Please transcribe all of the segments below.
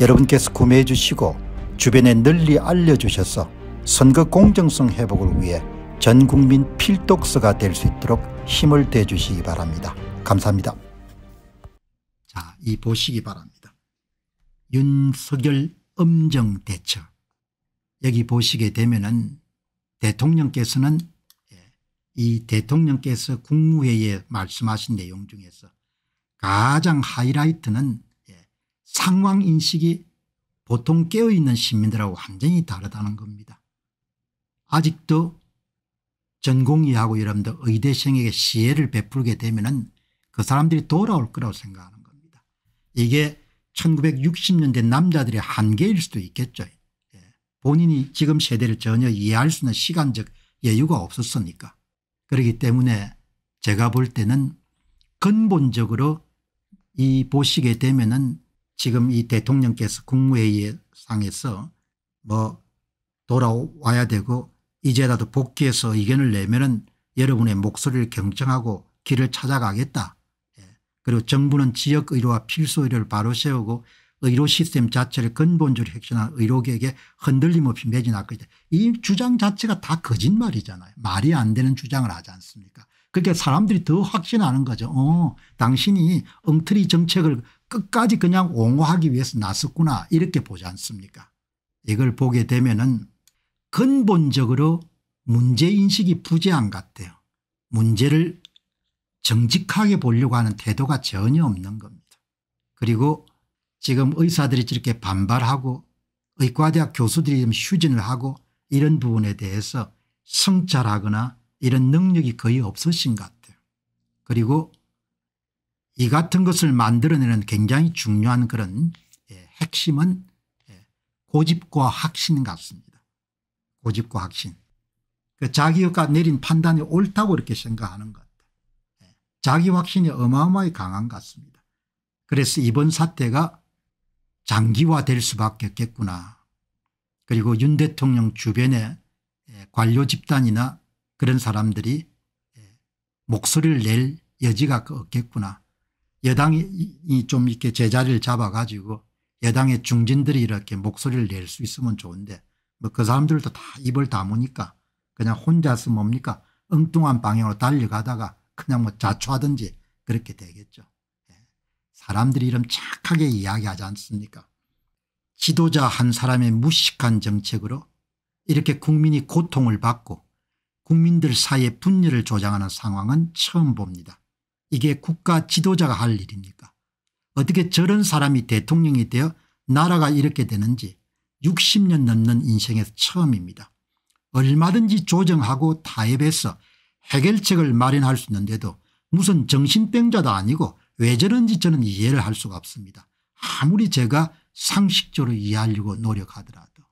여러분께서 구매해 주시고 주변에 널리 알려주셔서 선거 공정성 회복을 위해 전국민 필독서가 될 수 있도록 힘을 대주시기 바랍니다. 감사합니다. 자, 이 보시기 바랍니다. 윤석열 엄정 대처 여기 보시게 되면은 대통령께서는 예, 이 대통령께서 국무회의에 말씀하신 내용 중에서 가장 하이라이트는 상황인식이 보통 깨어있는 시민들하고 완전히 다르다는 겁니다. 아직도 전공의하고 여러분들 의대생에게 시혜를 베풀게 되면 은그 사람들이 돌아올 거라고 생각하는 겁니다. 이게 1960년대 남자들의 한계일 수도 있겠죠. 예. 본인이 지금 세대를 전혀 이해할 수 있는 시간적 여유가 없었으니까. 그렇기 때문에 제가 볼 때는 근본적으로 이 보시게 되면 은 지금 이 대통령께서 국무회의 상에서 뭐 돌아와야 되고 이제라도 복귀해서 의견을 내면은 여러분의 목소리를 경청하고 길을 찾아가겠다. 예. 그리고 정부는 지역의료와 필수의료를 바로 세우고 의료 시스템 자체를 건본적으로 혁신한 의료계획에 흔들림 없이 매진할 것이다. 이 주장 자체가 다 거짓말이잖아요. 말이 안 되는 주장을 하지 않습니까 그러니까 사람들이 더 확신하는 거죠. 어, 당신이 엉터리 정책을 끝까지 그냥 옹호하기 위해서 나섰구나 이렇게 보지 않습니까 이걸 보게 되면 은 근본적으로 문제인식이 부재한 것 같아요. 문제를 정직하게 보려고 하는 태도가 전혀 없는 겁니다. 그리고 지금 의사들이 저렇게 반발하고 의과대학 교수들이 좀 휴진을 하고 이런 부분에 대해서 성찰하거나 이런 능력이 거의 없으신 것 같아요. 그리고 이 같은 것을 만들어내는 굉장히 중요한 그런 예, 핵심은 예, 고집과 확신 같습니다. 고집과 확신. 그 자기가 내린 판단이 옳다고 이렇게 생각하는 것. 예, 자기 확신이 어마어마히 강한 것 같습니다. 그래서 이번 사태가 장기화될 수밖에 없겠구나. 그리고 윤 대통령 주변의 관료 집단이나 그런 사람들이 목소리를 낼 여지가 없겠구나. 여당이 좀 이렇게 제자리를 잡아가지고 여당의 중진들이 이렇게 목소리를 낼 수 있으면 좋은데 뭐 그 사람들도 다 입을 다무니까 그냥 혼자서 뭡니까 엉뚱한 방향으로 달려가다가 그냥 뭐 자초하든지 그렇게 되겠죠. 예. 사람들이 이런 착하게 이야기하지 않습니까 지도자 한 사람의 무식한 정책으로 이렇게 국민이 고통을 받고 국민들 사이에 분열을 조장하는 상황은 처음 봅니다. 이게 국가 지도자가 할 일입니까 어떻게 저런 사람이 대통령이 되어 나라가 이렇게 되는지 60년 넘는 인생에서 처음입니다. 얼마든지 조정하고 타협해서 해결책을 마련할 수 있는데도 무슨 정신병자도 아니고 왜 저런지 저는 이해를 할 수가 없습니다. 아무리 제가 상식적으로 이해하려고 노력하더라도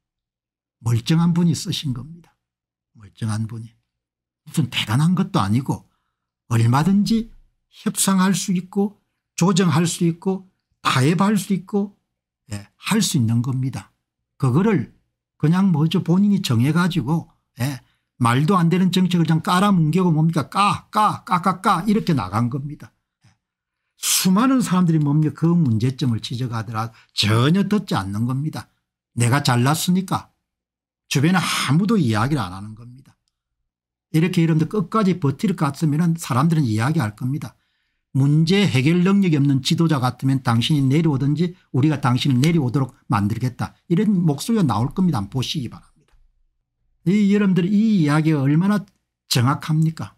멀쩡한 분이 쓰신 겁니다. 멀쩡한 분이. 무슨 대단한 것도 아니고 얼마든지 협상할 수 있고 조정할 수 있고 타협할 수 있고 예, 할 수 있는 겁니다. 그거를 그냥 뭐죠 본인이 정해가지고 예, 말도 안 되는 정책을 그 깔아뭉개고 뭡니까 까까까 까 까 까, 까, 까, 이렇게 나간 겁니다. 예. 수많은 사람들이 뭡니까 그 문제점을 지적하더라 전혀 듣지 않는 겁니다. 내가 잘났으니까 주변에 아무도 이야기를 안 하는 겁니다. 이렇게 여러분들 끝까지 버틸 것 같으면 사람들은 이야기할 겁니다. 문제 해결 능력이 없는 지도자 같으면 당신이 내려오든지 우리가 당신을 내려오도록 만들겠다. 이런 목소리가 나올 겁니다. 보시기 바랍니다. 이 여러분들 이 이야기가 얼마나 정확합니까?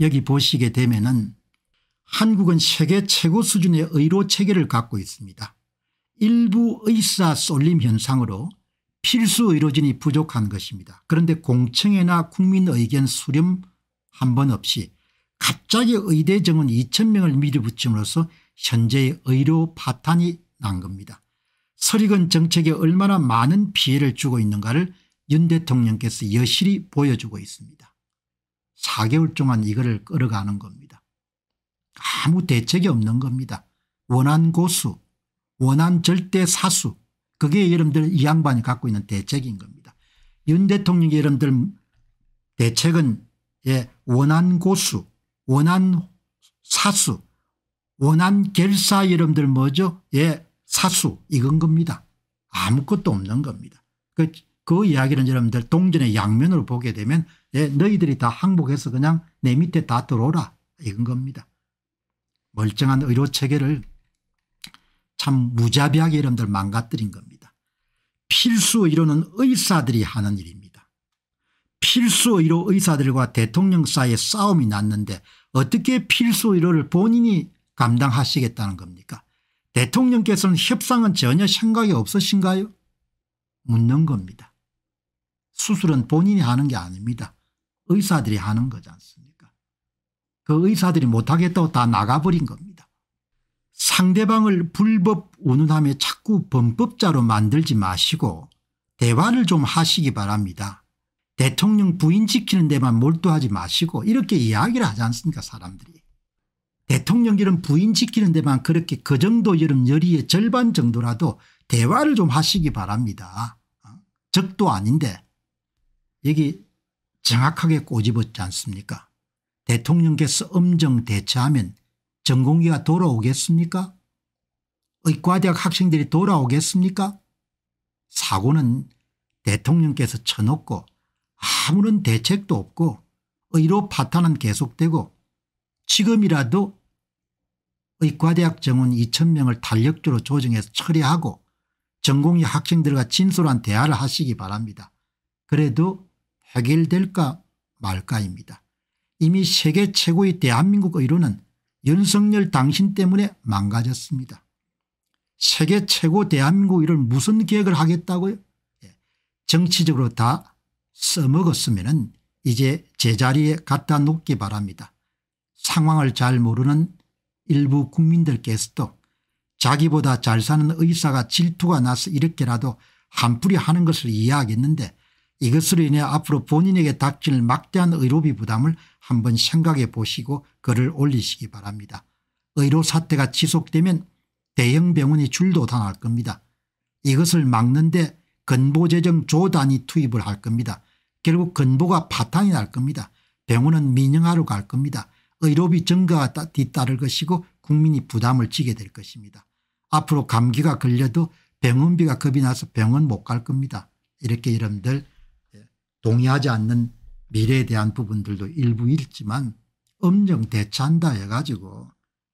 여기 보시게 되면은 한국은 세계 최고 수준의 의료 체계를 갖고 있습니다. 일부 의사 쏠림 현상으로 필수 의료진이 부족한 것입니다. 그런데 공청회나 국민의견 수렴 한 번 없이 갑자기 의대 정원 2천 명을 밀어붙임으로써 현재의 의료 파탄이 난 겁니다. 서리건 정책에 얼마나 많은 피해를 주고 있는가를 윤 대통령께서 여실히 보여주고 있습니다. 4개월 동안 이거를 끌어가는 겁니다. 아무 대책이 없는 겁니다. 원한 고수 원한 절대 사수 그게 여러분들 이 양반이 갖고 있는 대책인 겁니다. 윤 대통령이 여러분들 대책은 예, 원한 고수 원한 사수 원한 결사 여러분들 뭐죠 예 사수 이건 겁니다. 아무것도 없는 겁니다. 그, 그 이야기는 여러분들 동전의 양면으로 보게 되면 예, 너희들이 다 항복해서 그냥 내 밑에 다 들어오라 이건 겁니다. 멀쩡한 의료체계를 참 무자비하게 이름들 망가뜨린 겁니다. 필수 의료는 의사들이 하는 일입니다. 필수 의료 의사들과 대통령 사이에 싸움이 났는데 어떻게 필수 의료를 본인이 감당하시겠다는 겁니까 대통령께서는 협상은 전혀 생각이 없으신가요 묻는 겁니다. 수술은 본인이 하는 게 아닙니다. 의사들이 하는 거지 않습니까 그 의사들이 못하겠다고 다 나가버린 겁니다. 상대방을 불법 운운함에 자꾸 범법자로 만들지 마시고 대화를 좀 하시기 바랍니다. 대통령 부인 지키는 데만 몰두하지 마시고 이렇게 이야기를 하지 않습니까 사람들이. 대통령 이름 부인 지키는 데만 그렇게 그 정도 이름 열의 절반 정도라도 대화를 좀 하시기 바랍니다. 어? 적도 아닌데 여기 정확하게 꼬집었지 않습니까 대통령께서 엄정 대처하면 전공기가 돌아오겠습니까? 의과대학 학생들이 돌아오겠습니까? 사고는 대통령께서 쳐놓고 아무런 대책도 없고 의료 파탄은 계속되고 지금이라도 의과대학 정원 2천명을 탄력주로 조정해서 처리하고 전공의 학생들과 진솔한 대화를 하시기 바랍니다. 그래도 해결될까 말까입니다. 이미 세계 최고의 대한민국 의료는 연석열 당신 때문에 망가졌습니다. 세계 최고 대한민국이를 무슨 계획을 하겠다고요? 예, 정치적으로 다 써먹었으면 이제 제자리에 갖다 놓기 바랍니다. 상황을 잘 모르는 일부 국민들께서도 자기보다 잘 사는 의사가 질투가 나서 이렇게라도 한풀이 하는 것을 이해하겠는데 이것으로 인해 앞으로 본인에게 닥칠 막대한 의료비 부담을 한번 생각해 보시고 글을 올리시기 바랍니다. 의료 사태가 지속되면 대형 병원이 줄도당할 겁니다. 이것을 막는데 근보재정 조단이 투입을 할 겁니다. 결국 근보가 파탄이 날 겁니다. 병원은 민영화로 갈 겁니다. 의료비 증가가 뒤따를 것이고 국민이 부담을 지게 될 것입니다. 앞으로 감기가 걸려도 병원비가 겁이 나서 병원 못 갈 겁니다. 이렇게 여러분들 동의하지 않는 미래에 대한 부분들도 일부 있지만 엄정 대치한다 해가지고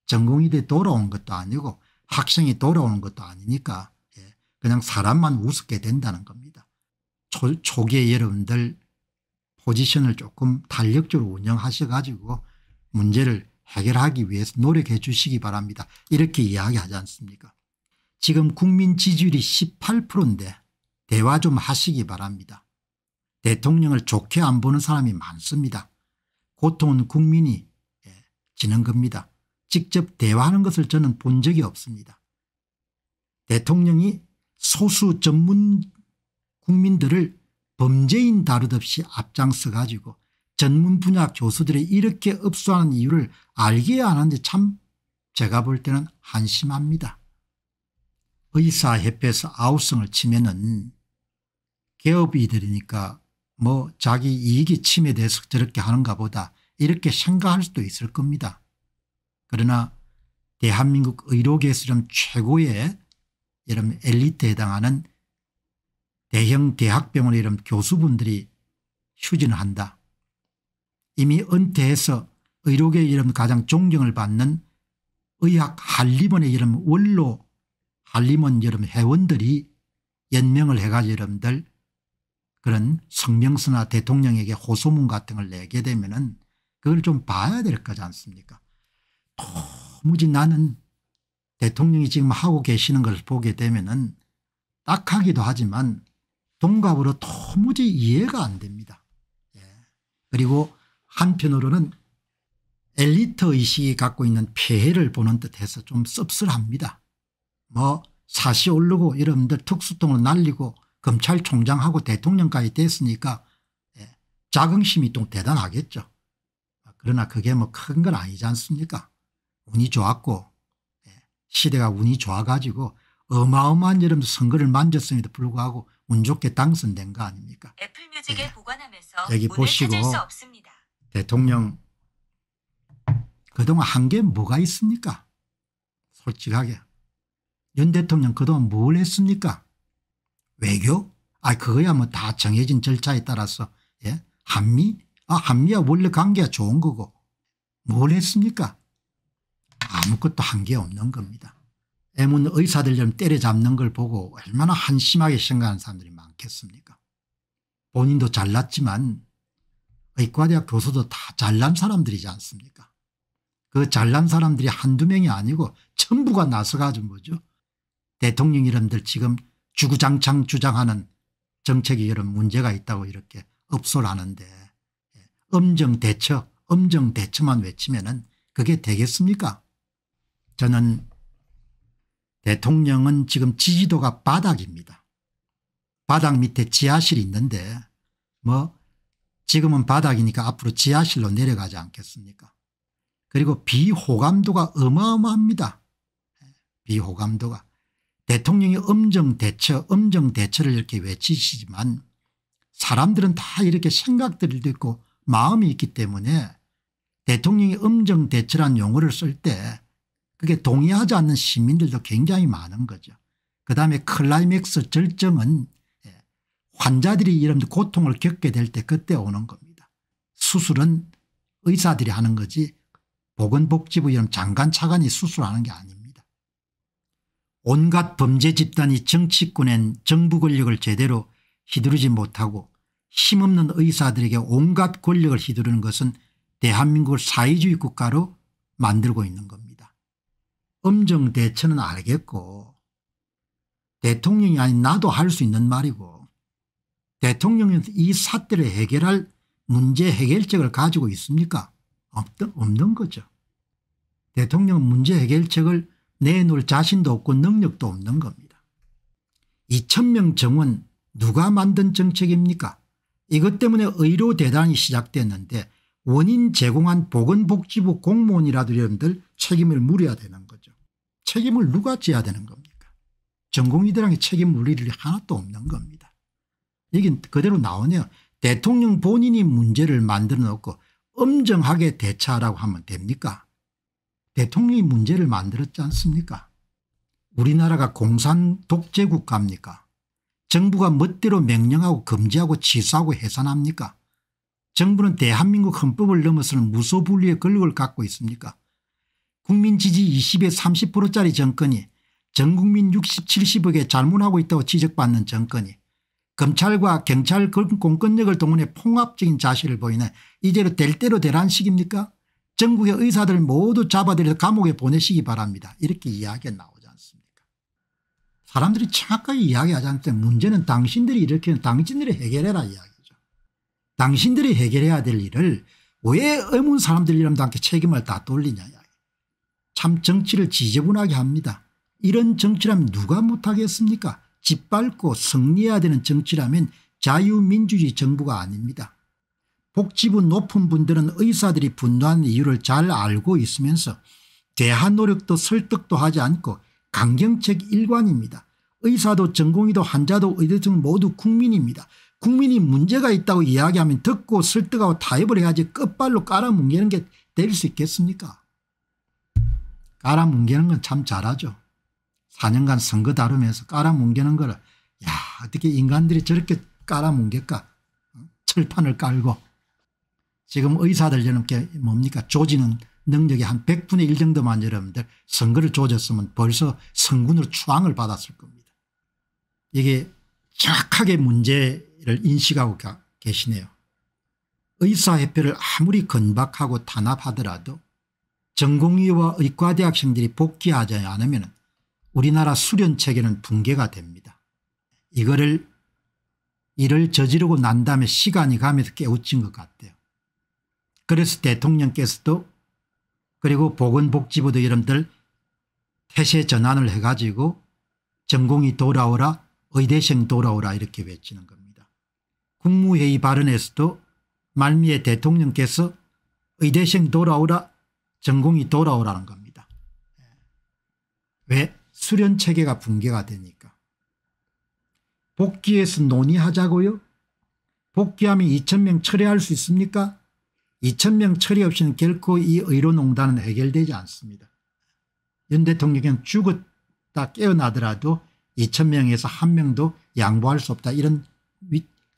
전공의대 돌아온 것도 아니고 학생이 돌아오는 것도 아니니까 예, 그냥 사람만 우습게 된다는 겁니다. 초, 초기에 여러분들 포지션을 조금 탄력적으로 운영하셔가지고 문제를 해결하기 위해서 노력해 주시기 바랍니다. 이렇게 이야기하지 않습니까 지금 국민 지지율이 18%인데 대화 좀 하시기 바랍니다. 대통령을 좋게 안 보는 사람이 많습니다. 고통은 국민이 예, 지는 겁니다. 직접 대화하는 것을 저는 본 적이 없습니다. 대통령이 소수 전문 국민들을 범죄인 다루듯이 앞장서 가지고 전문 분야 교수들이 이렇게 업소하는 이유를 알게 안 하는데 참 제가 볼 때는 한심합니다. 의사협회에서 아우성을 치면은 개업이들이니까 뭐 자기 이익이 침해돼서 저렇게 하는가 보다 이렇게 생각할 수도 있을 겁니다. 그러나 대한민국 의료계에서는 최고의 이런 엘리트에 해당하는 대형 대학병원의 이런 교수분들이 휴진을 한다. 이미 은퇴해서 의료계 의 이름 가장 존경을 받는 의학 한림원의 이름 원로 한림원 여름 회원들이 연명을 해가지고 여러분들 그런 성명서나 대통령에게 호소문 같은 걸 내게 되면 은 그걸 좀 봐야 될 거지 않습니까 도무지 나는 대통령이 지금 하고 계시는 걸 보게 되면 은 딱하기도 하지만 동갑으로 도무지 이해가 안 됩니다. 예. 그리고 한편으로는 엘리트 의식이 갖고 있는 폐해를 보는 듯해서 좀 씁쓸합니다. 뭐 사시 올르고 여러분들 특수통을 날리고 검찰총장하고 대통령까지 됐으니까 예, 자긍심이 또 대단하겠죠. 그러나 그게 뭐 큰 건 아니지 않습니까 운이 좋았고 예, 시대가 운이 좋아가지고 어마어마한 여름 선거를 만졌음에도 불구하고 운 좋게 당선된 거 아닙니까 애플뮤직에 네. 예, 보관하면서 여기 보시고 대통령 그동안 한 게 뭐가 있습니까 솔직하게 윤 대통령 그동안 뭘 했습니까 외교 아 그거야 뭐 다 정해진 절차에 따라서 예? 한미 아 한미야 원래 관계가 좋은 거고 뭘 했습니까 아무것도 한 게 없는 겁니다. 애문 의사들 좀 때려잡는 걸 보고 얼마나 한심하게 생각하는 사람들이 많겠습니까 본인도 잘났지만 의과대학 교수도 다 잘난 사람들이지 않습니까 그 잘난 사람들이 한두 명이 아니고 전부가 나서가지고 뭐죠 대통령 이름들 지금 주구장창 주장하는 정책이 이런 문제가 있다고 이렇게 업소라는데 예, 엄정대처 엄정대처만 외치면 은 그게 되겠습니까 저는 대통령은 지금 지지도가 바닥입니다. 바닥 밑에 지하실이 있는데 뭐 지금은 바닥이니까 앞으로 지하실로 내려가지 않겠습니까 그리고 비호감도가 어마어마합니다. 예, 비호감도가 대통령이 엄정 대처 엄정 대처를 이렇게 외치시지만 사람들은 다 이렇게 생각들도있고 마음이 있기 때문에 대통령이 엄정 대처라는 용어를 쓸 때 그게 동의하지 않는 시민들도 굉장히 많은 거죠. 그다음에 클라이맥스 절정은 예, 환자들이 이런 고통을 겪게 될 때 그때 오는 겁니다. 수술은 의사들이 하는 거지 보건복지부 이런 장관 차관이 수술하는 게 아닙니다. 온갖 범죄 집단이 정치권엔 정부 권력을 제대로 휘두르지 못하고 힘없는 의사들에게 온갖 권력을 휘두르는 것은 대한민국을 사회주의 국가로 만들고 있는 겁니다. 엄정 대처는 알겠고 대통령이 아닌 나도 할 수 있는 말이고 대통령이 이 사태를 해결할 문제 해결책을 가지고 있습니까? 없던, 없는 거죠. 대통령은 문제 해결책을 내놓을 자신도 없고 능력도 없는 겁니다. 2천명 정원 누가 만든 정책입니까 이것 때문에 의료 대란이 시작됐는데 원인 제공한 보건복지부 공무원이라도 여러분들 책임을 물어야 되는 거죠. 책임을 누가 져야 되는 겁니까 전공의들에게 책임 물릴 일이 하나도 없는 겁니다. 여긴 그대로 나오네요. 대통령 본인이 문제를 만들어 놓고 엄정하게 대처하라고 하면 됩니까 대통령이 문제를 만들었지 않습니까 우리나라가 공산 독재국가입니까 정부가 멋대로 명령하고 금지하고 치수하고 해산합니까 정부는 대한민국 헌법을 넘어서는 무소불위의 권력을 갖고 있습니까 국민 지지 20에 30%짜리 정권이 전국민 60 70억에 잘못하고 있다고 지적받는 정권이 검찰과 경찰 공권력을 동원해 폭압적인 자세를 보이는 이대로 될 대로 대란 식입니까 전국의 의사들 을 모두 잡아들여서 감옥에 보내시기 바랍니다. 이렇게 이야기가 나오지 않습니까 사람들이 착하게 이야기하지 않습니까 문제는 당신들이 이렇게 당신들이 해결해라 이야기죠. 당신들이 해결해야 될 일을 왜 의문 사람들 이름도 않게 책임을 다 돌리냐 이야기. 참 정치를 지저분하게 합니다. 이런 정치라면 누가 못하겠습니까 짓밟고 승리해야 되는 정치라면 자유민주주의 정부가 아닙니다. 복지부 높은 분들은 의사들이 분노한 이유를 잘 알고 있으면서 대한 노력도 설득도 하지 않고 강경책 일관입니다. 의사도 전공의도 환자도 의대등 모두 국민입니다. 국민이 문제가 있다고 이야기하면 듣고 설득하고 타협을 해야지 끝발로 깔아뭉개는 게 될 수 있겠습니까 깔아뭉개는 건 참 잘하죠. 4년간 선거 다루면서 깔아뭉개는 걸야 어떻게 인간들이 저렇게 깔아뭉갤까 철판을 깔고 지금 의사들 여러분께 뭡니까 조지는 능력이한 100분의 1 정도만 여러분들 선거를 조졌으면 벌써 선군으로 추앙을 받았을 겁니다. 이게 정확하게 문제를 인식하고 계시네요. 의사협회를 아무리 건박하고 탄압하더라도 전공의와 의과대학생들이 복귀하지 않으면 우리나라 수련체계는 붕괴가 됩니다. 이거를 일을 저지르고 난 다음에 시간이 가면서 깨우친 것 같아요. 그래서 대통령께서도 그리고 보건복지부도 여러분들 태세 전환을 해가지고 전공이 돌아오라 의대생 돌아오라 이렇게 외치는 겁니다. 국무회의 발언에서도 말미에 대통령께서 의대생 돌아오라 전공이 돌아오라는 겁니다. 왜? 수련체계가 붕괴가 되니까. 복귀해서 논의하자고요? 복귀하면 2천명 철회할 수 있습니까? 2천명 처리 없이는 결코 이 의료농단은 해결되지 않습니다. 윤 대통령은 죽었다 깨어나더라도 2 0명에서한 명도 양보할 수 없다 이런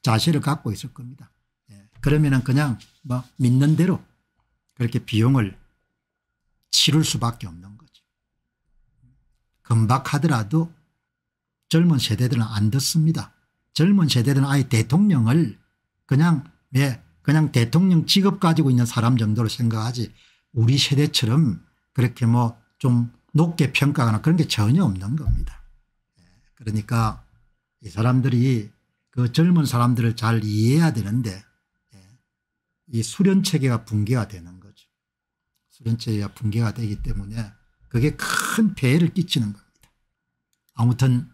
자세를 갖고 있을 겁니다. 예. 그러면은 그냥 뭐 믿는 대로 그렇게 비용을 치를 수밖에 없는 거죠. 금박하더라도 젊은 세대들은 안 듣습니다. 젊은 세대들은 아예 대통령을 그냥 예, 그냥 대통령 직업 가지고 있는 사람 정도로 생각하지 우리 세대처럼 그렇게 뭐 좀 높게 평가하거나 그런 게 전혀 없는 겁니다. 예, 그러니까 이 사람들이 그 젊은 사람들을 잘 이해해야 되는데 예, 이 수련체계가 붕괴가 되는 거죠. 수련체계가 붕괴가 되기 때문에 그게 큰 폐해를 끼치는 겁니다. 아무튼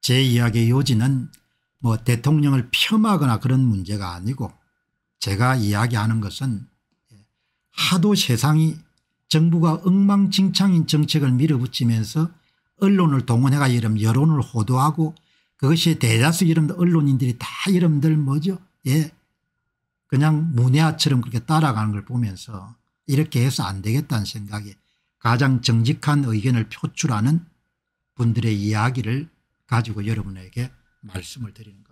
제 이야기의 요지는 뭐 대통령을 폄하거나 그런 문제가 아니고 제가 이야기하는 것은 하도 세상이 정부가 엉망진창인 정책을 밀어붙이면서 언론을 동원해가 이름 여론을 호도하고 그것이 대다수 이름 언론인들이 다 이름들 뭐죠 예 그냥 문외아처럼 그렇게 따라가는 걸 보면서 이렇게 해서 안 되겠다는 생각에 가장 정직한 의견을 표출하는 분들의 이야기를 가지고 여러분에게 말씀을 드리는 겁